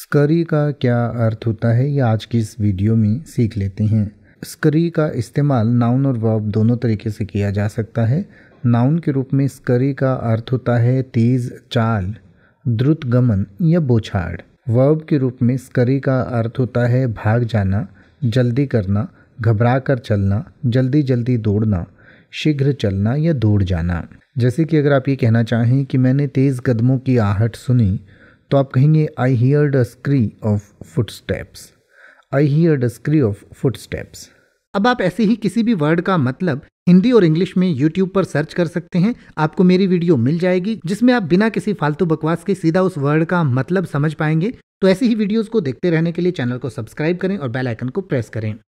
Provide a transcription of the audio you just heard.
Scurry का क्या अर्थ होता है ये आज की इस वीडियो में सीख लेते हैं स्करी का इस्तेमाल नाउन और वर्ब दोनों तरीके से किया जा सकता है नाउन के रूप में स्करी का अर्थ होता है तेज चाल द्रुत गमन या बोछाड़ वर्ब के रूप में स्करी का अर्थ होता है भाग जाना जल्दी करना घबरा कर चलना जल्दी जल्दी दौड़ना शीघ्र चलना या दौड़ जाना जैसे कि अगर आप ये कहना चाहें कि मैंने तेज़ कदमों की आहट सुनी तो आप कहेंगे I hear the scree of steps I hear the scree of steps अब आप ऐसे ही किसी भी वर्ड का मतलब हिंदी और इंग्लिश में यूट्यूब पर सर्च कर सकते हैं आपको मेरी वीडियो मिल जाएगी जिसमें आप बिना किसी फालतू बकवास के सीधा उस वर्ड का मतलब समझ पाएंगे तो ऐसी ही वीडियोस को देखते रहने के लिए चैनल को सब्सक्राइब करें और बेल आइकन को प्रेस करें